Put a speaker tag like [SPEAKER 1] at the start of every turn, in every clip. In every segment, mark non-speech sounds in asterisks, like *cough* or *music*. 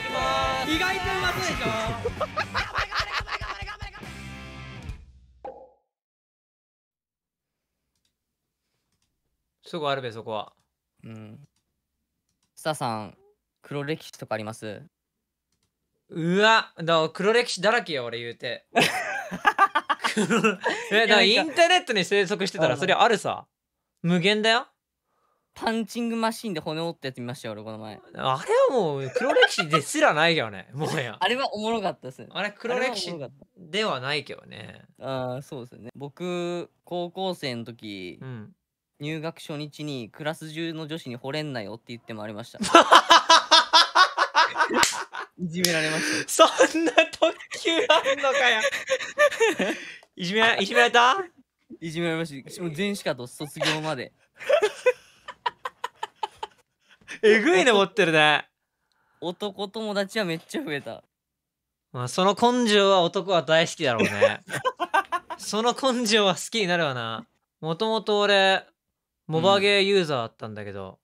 [SPEAKER 1] きます意外とうまそうでしょ
[SPEAKER 2] すぐあるべそこは
[SPEAKER 1] うんスタさん黒歴史とかあります
[SPEAKER 2] うわだ黒歴史だらけよ俺言うて *laughs*
[SPEAKER 1] えだインタ
[SPEAKER 2] ーネットに生息してたらそりゃあるさ
[SPEAKER 1] 無限だよパンチングマシンで骨折ってやってみましたよ俺この前あれはもう黒歴史ですらないよね *laughs* もはやあれはおもろかったですねあれ黒歴史ではないけどねああそうですね僕高校生の時、うん、入学初日にクラス中の女子に惚れんなよって言ってもありました *laughs* いじめられましたそんな特急あんのかやいじめいじめられたいじめられました全しかと卒業までえぐいね持ってるね男友達はめっちゃ増えた
[SPEAKER 2] まあその根性は
[SPEAKER 1] 男は大好
[SPEAKER 2] きだろうね *laughs* その根性は好きになるわな
[SPEAKER 1] もともと俺モバゲ
[SPEAKER 2] ーユーザーだったんだけど、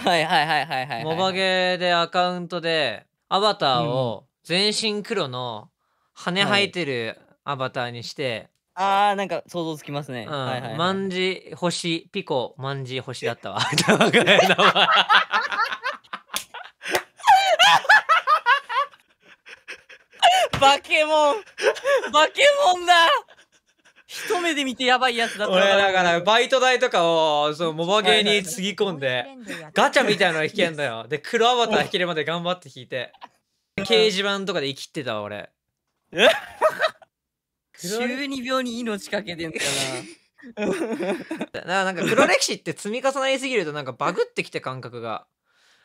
[SPEAKER 1] うん、はいはいはいはいはい、はい、モバゲーでア
[SPEAKER 2] カウントでアバターを全身黒の羽生えてるアバターにして、
[SPEAKER 1] はい、あーなんか想像つきますね、うんはいはいはい、万字星
[SPEAKER 2] ピコ万字星だったわ *laughs* 名前
[SPEAKER 1] バケモンバケモンだ一目で見てやばいやつだった俺だ
[SPEAKER 2] からバイト代とかをそのモバゲーにつぎ込んでガチャみたいなの引けんだよで黒アバター引けるまで頑張って引いて掲示板とかで生きってたわ俺
[SPEAKER 1] え12秒に命かけてんだななんか黒
[SPEAKER 2] 歴史って積み重なりすぎるとなんかバグってきて感覚が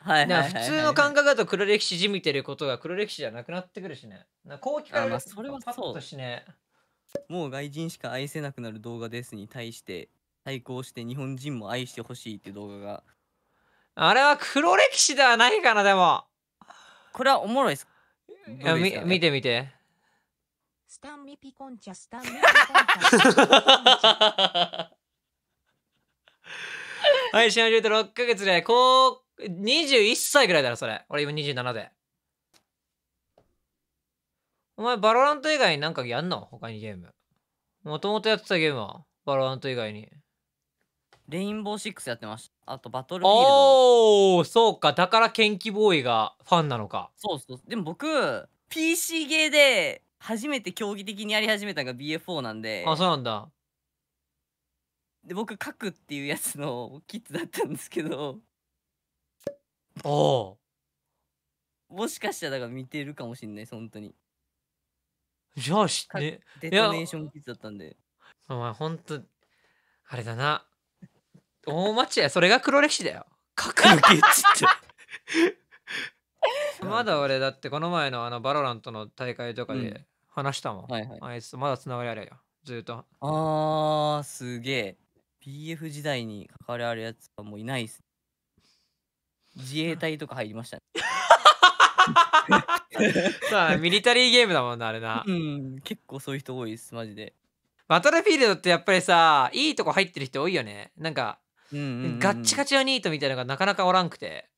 [SPEAKER 2] はいはいはい普通の感覚だ
[SPEAKER 1] と黒歴史じみてることが黒歴史じゃなくなってくるしね。な後期かあまあそれはそう。もう外人しか愛せなくなる動画ですに対して対抗して日本人も愛してほしいって動画があれは黒歴史ではないかな、でも。これはおもろいですいやみ見て見て。スタンミピコンチャスタンミピコンチャ
[SPEAKER 2] *laughs* はい、始まりと6ヶ月で21歳ぐらいだろ、それ。俺今27で。お前、バロラント以外になんかやんの他にゲーム。もともとやってたゲームはバロラント以外に。レ
[SPEAKER 1] インボーシックスやってました。あと、バトルフィール
[SPEAKER 2] ド。おー、そうか。だから、ケンキボーイがファンなのか。
[SPEAKER 1] そうそう。でも僕、PC ゲーで初めて競技的にやり始めたのが BF4 なんで。あ、そうなんだ。で僕書くっていうやつのキッズだったんですけどおおもしかしたらだから見てるかもしんない本当に
[SPEAKER 2] じゃあ知って
[SPEAKER 1] デトネーションキッズだったんで
[SPEAKER 2] お前本当あれだな
[SPEAKER 1] 大間違いそれが黒歴史だよ核
[SPEAKER 2] のゲッチって *laughs* まだ俺だってこの前のあのバロラントの大会とかで話したもん、うんはいはいあい
[SPEAKER 1] つとまだつながりあるよずっとああすげえ PF 時代に関わりあるやつはもういないっす自衛隊とか入りましたねさあ *laughs* ミリタリーゲームだもんなあれなうん結構そう
[SPEAKER 2] いう人多いですマジでバトルフィールドってやっぱりさいいとこ入ってる人多いよねなんか、うんうんうん、ガッチガチのニートみたいなのがなかなかおらんくて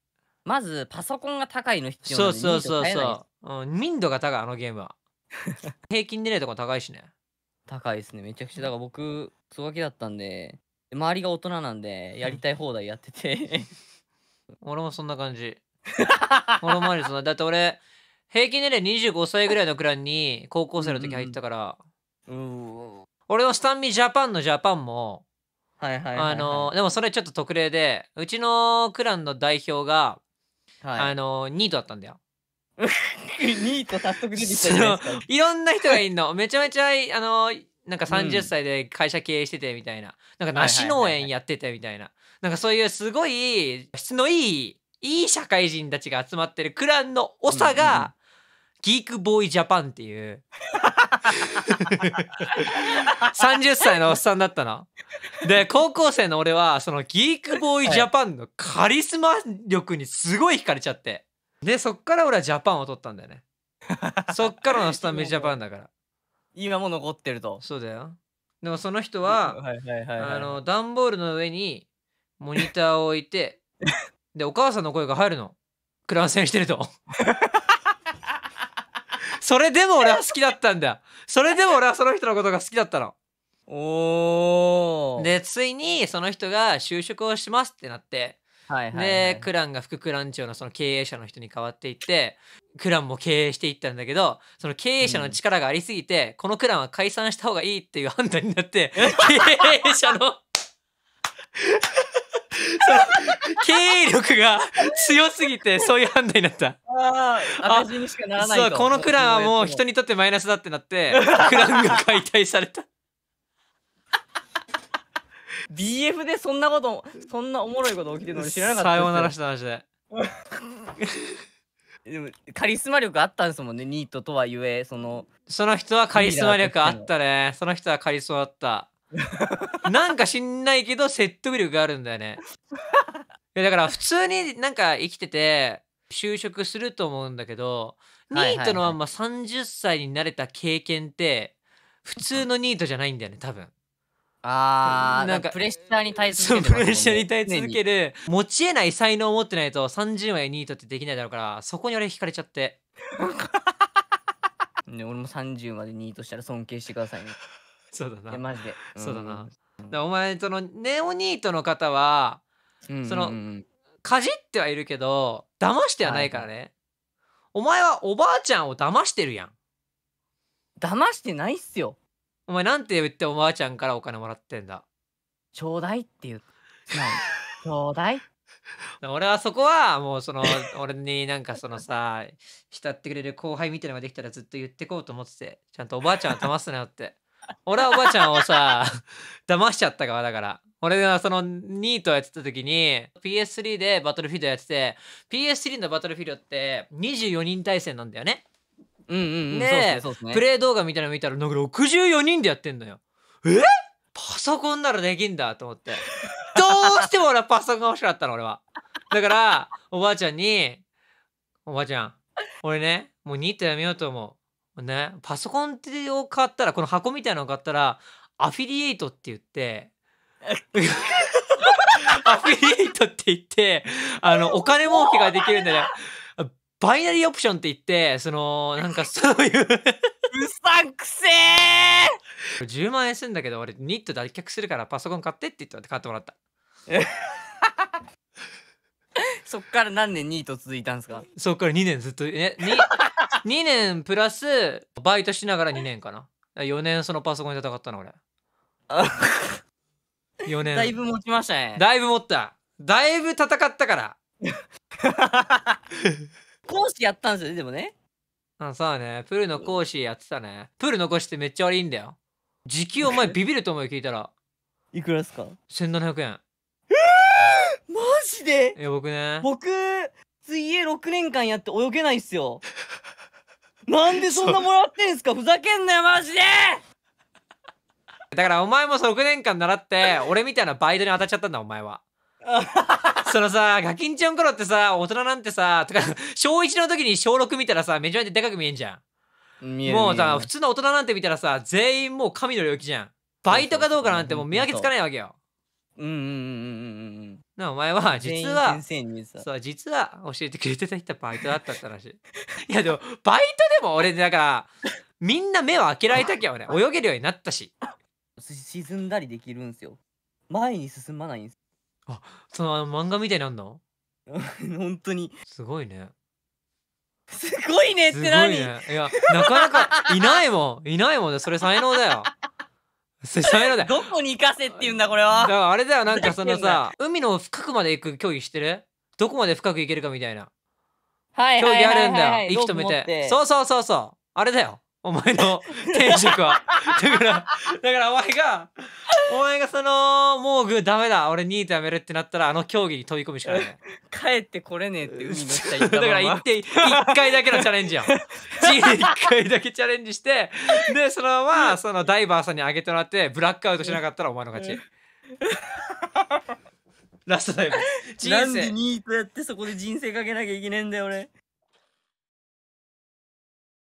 [SPEAKER 2] まずパソコンが高い
[SPEAKER 1] の必要なそうそうそうそう、うん、民度が高いあのゲームは *laughs* 平均でいとこ高いしね高いですねめちゃくちゃだから僕つばきだったんで周りが大人なんでやりたい放題やってて俺もそんな感じ俺
[SPEAKER 2] もマジそんなだって俺平均年齢25歳ぐらいのクランに高校生の時入ったから、
[SPEAKER 1] うん、
[SPEAKER 2] 俺のスタンミジャパンのジャパンもあのでもそれちょっと特例でうちのクランの代表が、はい、あのニートだったんだよ
[SPEAKER 1] ニート早速出てきたじゃ
[SPEAKER 2] いろんな人がいんのめちゃめちゃあのなんか30歳で会社経営しててみたいな、うん、なんか梨農園やっててみたいな、なんかそういうすごい質のいい、いい社会人たちが集まってるクランの長が、うんうん、ギークボーイジャパンっていう30歳のおっさんだったの。で、高校生の俺は、そのギークボーイジャパンのカリスマ力にすごい惹かれちゃって。で、そっから俺はジャパンを取ったんだよね。*laughs* そっからのスタメンジャパンだから。今も残ってると。そうだよ。でもその人は、あの、段ボールの上に、モニターを置いて *laughs* でお母さんの声が入るのクラン戦してると *laughs* それでも俺は好きだったんだそれでも俺はその人のことが好きだったのおでついにその人が就職をしますってなって、はいはい、でクランが副クラン長のその経営者の人に変わっていってクランも経営していったんだけどその経営者の力がありすぎて、うん、このクランは解散した方がいいっていう判断になって *laughs* 経営者の *laughs* 経営力が強すぎて、そういう判断になった。
[SPEAKER 1] ああ、私にしかならないそう、このクランはもう人
[SPEAKER 2] にとってマイナスだってなって、*laughs* クランが解体された。
[SPEAKER 1] BF でそんなこと、そんなおもろいこと起きてるの知らなかったさようならした話で。*laughs* でもカリスマ力あったんですもんねニートとはゆえそのその人はカリスマ力
[SPEAKER 2] あったねその人はカリスマだった *laughs* なんか知んないけど説得力があるんだよね。*laughs* いやだから普通になんか生きてて就職すると思うんだけど、ニートのまんま30歳になれた経験って普通のニートじゃないんだよね多分。あーなんかプ
[SPEAKER 1] レッシャーに対する、ね、プレッシャーに続け
[SPEAKER 2] る持ちえない才能を持ってないと30枚ニートってできないだろうからそこに俺惹かれちゃって。
[SPEAKER 1] *laughs* ね、俺も30までニートしたら尊敬してくださいね。そうだな。マジで。そうだな。
[SPEAKER 2] だお前そのネオニートの方は、うんうんうん、そのかじってはいるけど騙してはないからね、はい、お前はおばあちゃんを騙してるやん騙してないっすよお前なんて言っておばあちゃんからお金もらってんだ
[SPEAKER 1] ちょうだいって言う *laughs* ちょうだい
[SPEAKER 2] 俺はそこはもうその *laughs* 俺になんかそのさ慕ってくれる後輩みたいなのができたらずっと言ってこうと思っててちゃんとおばあちゃんは騙すなよって俺はおばあちゃんをさ、*laughs* 騙しちゃったからだから。俺がそのニートやってた時に PS3 でバトルフィードやってて PS3 のバトルフィードって24人対戦なんだよね。うんうんうん、で、ね、プレイ動画みたいなの見たらなんか64人でやってんのよ。えパソコンならできんだと思って。*laughs* どうしても俺はパソコンが欲しかったの俺は。だからおばあちゃんに「おばあちゃん俺ねもうニートやめようと思う。ね、パソコンを買ったらこの箱みたいなのを買ったらアフィリエイトって言って *laughs* アフィリエイトって言ってあのお金儲けができるんだよバイナリーオプションって言ってそのなんかそういううさ
[SPEAKER 1] んくせえ
[SPEAKER 2] 10万円すんだけど俺ニット脱却するからパソコン買ってって言って買ってもらった *laughs* そっから何年ニート続いたんですかそっから2年ずっとえに2年プラスバイトしながら2年かな4年そのパソコンで戦ったの俺4年だいぶ
[SPEAKER 1] 持ちましたね
[SPEAKER 2] だいぶ持っただいぶ戦ったから
[SPEAKER 1] 講師やったんですよねでもね
[SPEAKER 2] あそうねプールの講師やってたねプールの講師ってめっちゃ悪いんだよ時給お前ビビると思うよ聞いたらいくらですか1700円
[SPEAKER 1] えー、マジでいや僕ね僕水泳6年間やって泳げないっすよなんでそんなもらってんすかふざけんなよマジで
[SPEAKER 2] だからお前も6年間習って俺みたいなバイトに当たっちゃったんだお前は *laughs* そのさガキンチョン頃ってさ大人なんてさとか小1の時に小6見たらさめちゃめちゃでかく見えんじゃ
[SPEAKER 1] んもうさ普
[SPEAKER 2] 通の大人なんて見たらさ全員もう神の領域じゃんバイトかどうかなんてもう見分けつかないわけようんうんうんうんうんなお前は *laughs* 実はそう実は教えてくれてた人バイトだったって話いやでもバイトでも俺だからみんな目を開けられたきゃ俺泳
[SPEAKER 1] げるようになったし沈んだりできるんすよ前に進まないんすあその漫画みたいなんの *laughs* 本当にすごいねすごいねって何、ね、
[SPEAKER 2] いやなかなかいないもんいないもんそれ才能だよ *laughs* それだよ。
[SPEAKER 1] どこに行かせって言うんだ、これは。
[SPEAKER 2] だからあれだよ、なんかそのさ、*laughs* 海の深くまで行く競技してるどこまで深く行けるかみたいな。
[SPEAKER 1] はい競技あるんだよ。息止めて。そ
[SPEAKER 2] うそうそうそう。あれだよ。お前の天職は。だから、だか
[SPEAKER 1] らお前が、
[SPEAKER 2] お前がその、もうグーダメだ、俺ニートやめるってなったら、あの競技に飛び込むしかない。
[SPEAKER 1] 帰ってこれねえって海の行ったゃだから行って、一回だけのチャレンジやん。人生一回だけチャレンジして、で、そのまま、
[SPEAKER 2] そのダイバーさんにあげてもらって、ブラックアウトしなかったらお前の勝ち。*laughs* ラストダイブ。人生。なんでニ
[SPEAKER 1] ートやってそこで人生かけなきゃいけねえんだよ、俺。